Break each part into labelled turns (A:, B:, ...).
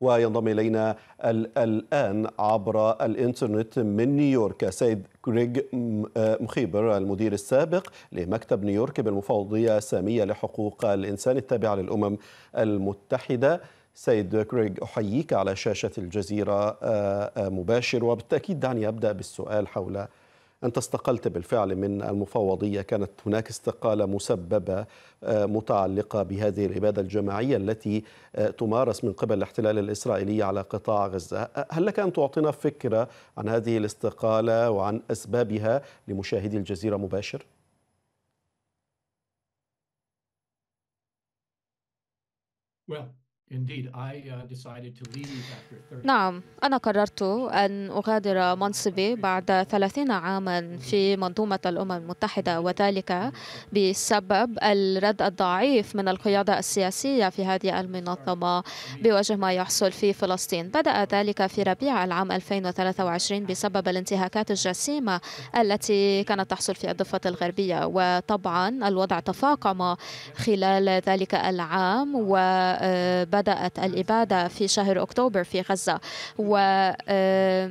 A: وينضم إلينا الآن عبر الإنترنت من نيويورك سيد كريج آه، مخيبر المدير السابق لمكتب نيويورك بالمفوضية السامية لحقوق الإنسان التابعة للأمم المتحدة سيد كريج أحييك على شاشة الجزيرة آه، آه، مباشر وبالتأكيد دعني أبدأ بالسؤال حول أنت استقلت بالفعل من المفوضية كانت هناك استقالة مسببة آه، متعلقة بهذه الإبادة الجماعية التي آه، تمارس من قبل الاحتلال الإسرائيلي على قطاع غزة آه، هل لك أن تعطينا فكرة عن هذه الاستقالة وعن أسبابها لمشاهدي الجزيرة مباشر؟
B: Well, Uh, نعم أنا قررت أن أغادر منصبي بعد ثلاثين عاما في منظومة الأمم المتحدة وذلك بسبب الرد الضعيف من القيادة السياسية في هذه المنظمة بوجه ما يحصل في فلسطين بدأ ذلك في ربيع العام 2023 بسبب الانتهاكات الجسيمة التي كانت تحصل في الضفة الغربية وطبعا الوضع تفاقم خلال ذلك العام وبدأ آه، بدأت الإبادة في شهر أكتوبر في غزة و آه،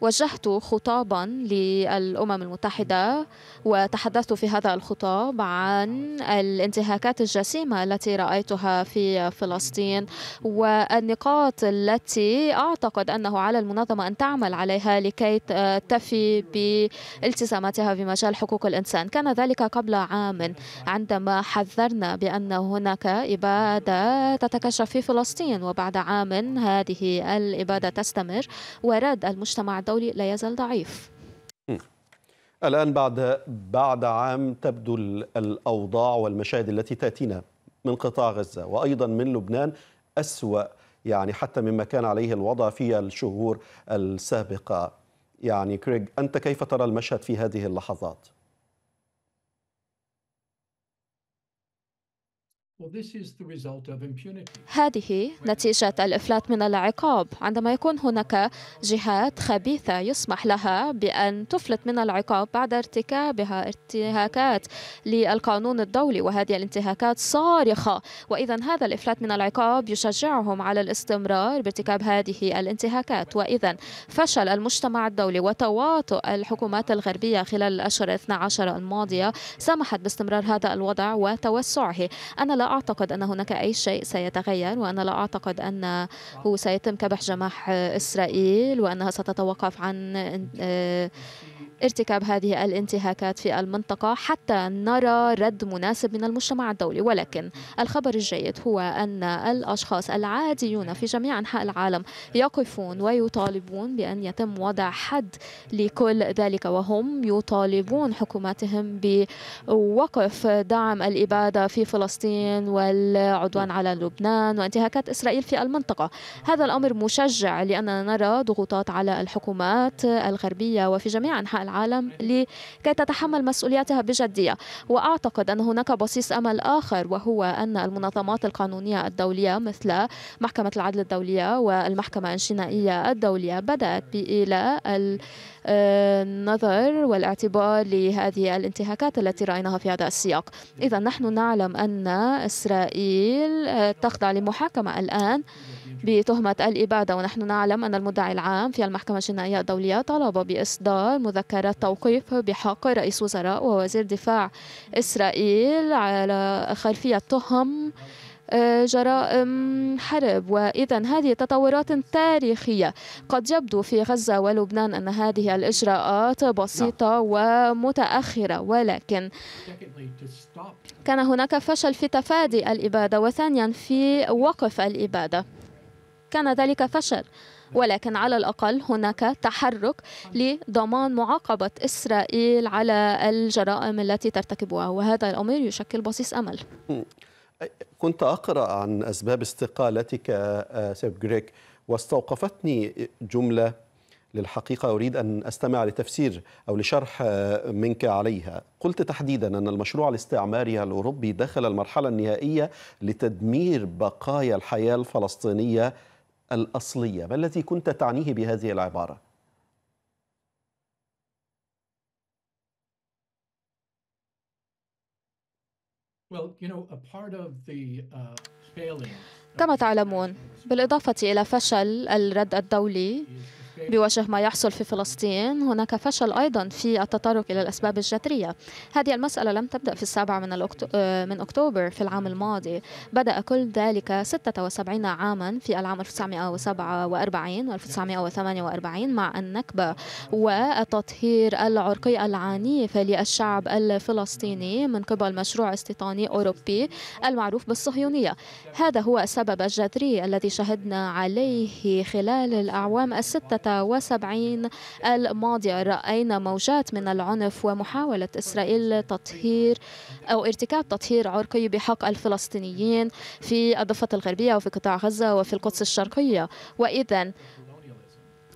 B: وجهت خطابا للأمم المتحدة وتحدثت في هذا الخطاب عن الانتهاكات الجسيمة التي رأيتها في فلسطين والنقاط التي أعتقد أنه على المنظمة أن تعمل عليها لكي آه، تفي بالتزاماتها في مجال حقوق الإنسان كان ذلك قبل عام عندما حذرنا بأن هناك إبادة تتكشف في فلسطين وبعد عام هذه الإبادة تستمر ورد المجتمع الدولي لا يزال ضعيف
A: الآن بعد بعد عام تبدو الأوضاع والمشاهد التي تأتينا من قطاع غزة وأيضا من لبنان أسوأ يعني حتى مما كان عليه الوضع في الشهور السابقة يعني كريغ أنت كيف ترى المشهد في هذه اللحظات؟
B: هذه نتيجة الإفلات من العقاب عندما يكون هناك جهات خبيثة يسمح لها بأن تفلت من العقاب بعد ارتكابها انتهاكات للقانون الدولي وهذه الانتهاكات صارخة وإذا هذا الإفلات من العقاب يشجعهم على الاستمرار بارتكاب هذه الانتهاكات وإذا فشل المجتمع الدولي وتواطؤ الحكومات الغربية خلال الأشهر 12 الماضية سمحت باستمرار هذا الوضع وتوسعه أنا لا لا أعتقد أن هناك أي شيء سيتغير وأنا لا أعتقد أنه سيتم كبح جماح إسرائيل وأنها ستتوقف عن آه، ارتكاب هذه الانتهاكات في المنطقة حتى نرى رد مناسب من المجتمع الدولي ولكن الخبر الجيد هو أن الأشخاص العاديون في جميع أنحاء العالم يقفون ويطالبون بأن يتم وضع حد لكل ذلك وهم يطالبون حكوماتهم بوقف دعم الإبادة في فلسطين والعدوان نعم. على لبنان وانتهاكات إسرائيل في المنطقة هذا الأمر مشجع لأننا نرى ضغوطات على الحكومات الغربية وفي جميع أنحاء العالم لكي تتحمل مسؤولياتها بجدية وأعتقد أن هناك بصيص أمل آخر وهو أن المنظمات القانونية الدولية مثل محكمة العدل الدولية والمحكمة الجنائية الدولية بدأت بإيلاء النظر والاعتبار لهذه الانتهاكات التي رأيناها في هذا السياق إذا نحن نعلم أن إسرائيل تخضع لمحاكمة الآن بتهمة الإبادة ونحن نعلم أن المدعي العام في المحكمة الجنائية الدولية طلب بإصدار مذكرات توقيف بحق رئيس وزراء ووزير دفاع إسرائيل على خلفية تهم آه، جرائم حرب وإذا هذه تطورات تاريخية قد يبدو في غزة ولبنان أن هذه الإجراءات نعم. بسيطة ومتأخرة ولكن كان هناك فشل في تفادي الإبادة وثانيا في وقف الإبادة كان ذلك فشل ولكن على الأقل هناك تحرك لضمان معاقبة إسرائيل على الجرائم التي ترتكبها وهذا الأمر يشكل بصيص أمل
A: كنت أقرأ عن أسباب استقالتك آه، سيب جريك واستوقفتني جملة للحقيقة أريد أن أستمع لتفسير أو لشرح آه، منك عليها قلت تحديدا أن المشروع الاستعماري الأوروبي دخل المرحلة النهائية لتدمير بقايا الحياة الفلسطينية الأصلية ما الذي كنت تعنيه بهذه العبارة؟
B: uh, كما تعلمون بالإضافة إلى فشل الرد الدولي بوجه ما يحصل في فلسطين هناك فشل أيضا في التطرق إلى الأسباب الجذرية هذه المسألة لم تبدأ في السابع من, الأكتو... آه، من أكتوبر في العام الماضي بدأ كل ذلك 76 عاما في العام 1947 و 1948 مع النكبة والتطهير العرقي العنيف للشعب الفلسطيني من قبل مشروع استيطاني أوروبي المعروف بالصهيونية هذا هو السبب الجذري الذي شهدنا عليه خلال الأعوام الستة 76 الماضية رأينا موجات من العنف ومحاولة إسرائيل تطهير أو ارتكاب تطهير عرقي بحق الفلسطينيين في الضفة الغربية وفي قطاع غزة وفي القدس الشرقية وإذا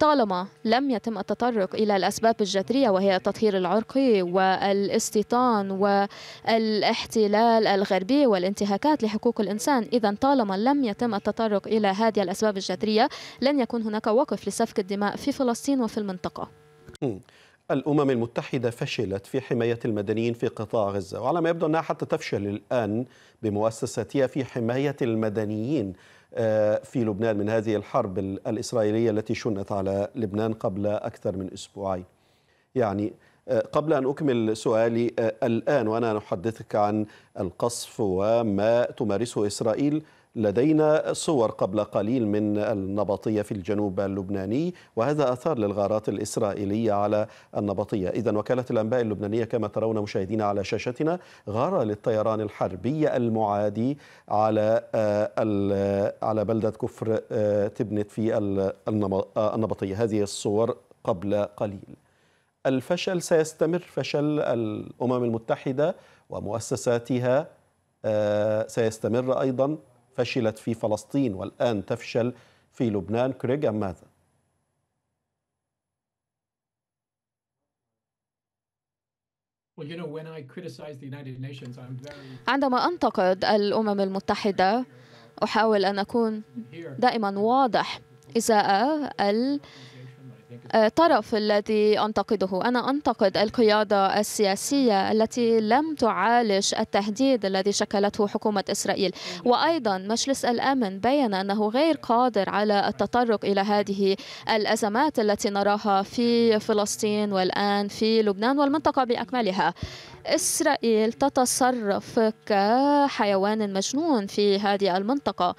B: طالما لم يتم التطرق إلى الأسباب الجذرية وهي التطهير العرقي والاستيطان والاحتلال الغربي والانتهاكات لحقوق الإنسان إذا طالما لم يتم التطرق إلى هذه الأسباب الجذرية لن يكون هناك وقف لسفك الدماء في فلسطين وفي المنطقة
A: الأمم المتحدة فشلت في حماية المدنيين في قطاع غزة وعلى ما يبدو أنها حتى تفشل الآن بمؤسستها في حماية المدنيين آه، في لبنان من هذه الحرب الإسرائيلية التي شنت على لبنان قبل أكثر من أسبوعين يعني آه، قبل أن أكمل سؤالي آه، الآن وأنا أحدثك عن القصف وما تمارسه إسرائيل لدينا صور قبل قليل من النبطية في الجنوب اللبناني وهذا أثار للغارات الإسرائيلية على النبطية إذا وكالة الأنباء اللبنانية كما ترون مشاهدينا على شاشتنا غارة للطيران الحربي المعادي على آه، على بلدة كفر آه، تبنت في آه، النبطية هذه الصور قبل قليل الفشل سيستمر فشل الأمم المتحدة ومؤسساتها سيستمر أيضا فشلت في فلسطين والآن تفشل في لبنان كريغ أم ماذا؟
B: عندما أنتقد الأمم المتحدة أحاول أن أكون دائما واضح إزاء ال آه، طرف الذي أنتقده أنا أنتقد القيادة السياسية التي لم تعالج التهديد الذي شكلته حكومة إسرائيل وأيضا مجلس الأمن بيّن أنه غير قادر على التطرق إلى هذه الأزمات التي نراها في فلسطين والآن في لبنان والمنطقة بأكملها إسرائيل تتصرف كحيوان مجنون في هذه المنطقة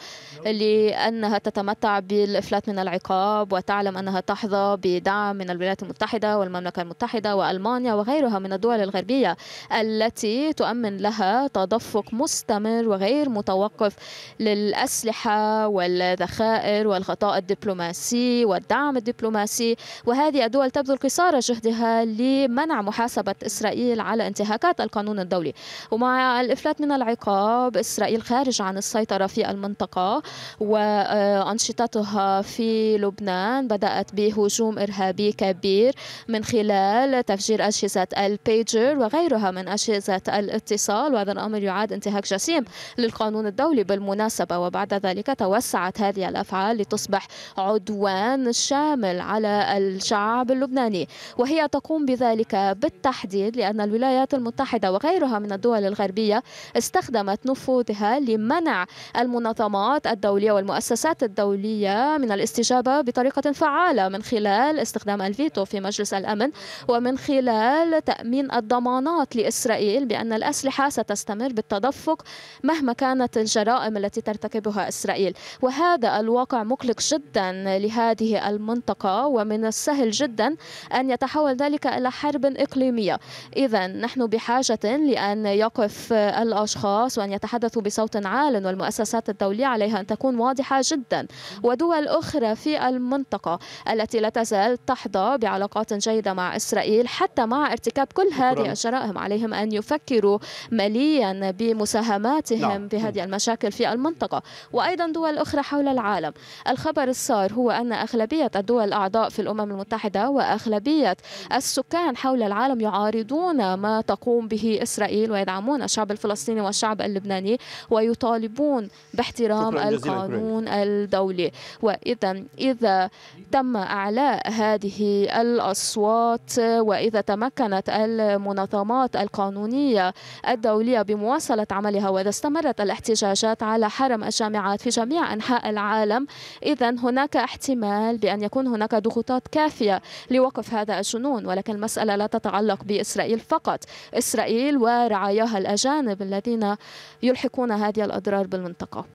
B: لأنها تتمتع بالإفلات من العقاب وتعلم أنها تحظى بدعم من الولايات المتحدة والمملكة المتحدة وألمانيا وغيرها من الدول الغربية التي تؤمن لها تدفق مستمر وغير متوقف للأسلحة والذخائر والغطاء الدبلوماسي والدعم الدبلوماسي وهذه الدول تبذل قصارى جهدها لمنع محاسبة إسرائيل على انتهاء انتهاكات القانون الدولي ومع الإفلات من العقاب إسرائيل خارج عن السيطرة في المنطقة وأنشطتها في لبنان بدأت بهجوم إرهابي كبير من خلال تفجير أجهزة البيجر وغيرها من أجهزة الاتصال وهذا الأمر يعاد انتهاك جسيم للقانون الدولي بالمناسبة وبعد ذلك توسعت هذه الأفعال لتصبح عدوان شامل على الشعب اللبناني وهي تقوم بذلك بالتحديد لأن الولايات المتحدة وغيرها من الدول الغربية استخدمت نفوذها لمنع المنظمات الدولية والمؤسسات الدولية من الاستجابة بطريقة فعالة من خلال استخدام الفيتو في مجلس الأمن ومن خلال تأمين الضمانات لإسرائيل بأن الأسلحة ستستمر بالتدفق مهما كانت الجرائم التي ترتكبها إسرائيل وهذا الواقع مقلق جدا لهذه المنطقة ومن السهل جدا أن يتحول ذلك إلى حرب إقليمية إذا نحن بحاجة لأن يقف الأشخاص وأن يتحدثوا بصوت عال والمؤسسات الدولية عليها أن تكون واضحة جدا ودول أخرى في المنطقة التي لا تزال تحظى بعلاقات جيدة مع إسرائيل حتى مع ارتكاب كل هذه الجرائم عليهم أن يفكروا مليا بمساهماتهم نعم. بهذه المشاكل في المنطقة وأيضا دول أخرى حول العالم الخبر الصار هو أن أغلبية الدول الأعضاء في الأمم المتحدة وأغلبية السكان حول العالم يعارضون ما تقوم تقوم به إسرائيل ويدعمون الشعب الفلسطيني والشعب اللبناني ويطالبون باحترام القانون الدولي وإذا إذا تم إعلاء هذه الأصوات وإذا تمكنت المنظمات القانونية الدولية بمواصلة عملها وإذا استمرت الاحتجاجات على حرم الجامعات في جميع أنحاء العالم إذا هناك احتمال بأن يكون هناك ضغوطات كافية لوقف هذا الجنون ولكن المسألة لا تتعلق بإسرائيل فقط إسرائيل ورعاياها الأجانب الذين يلحقون هذه الأضرار بالمنطقة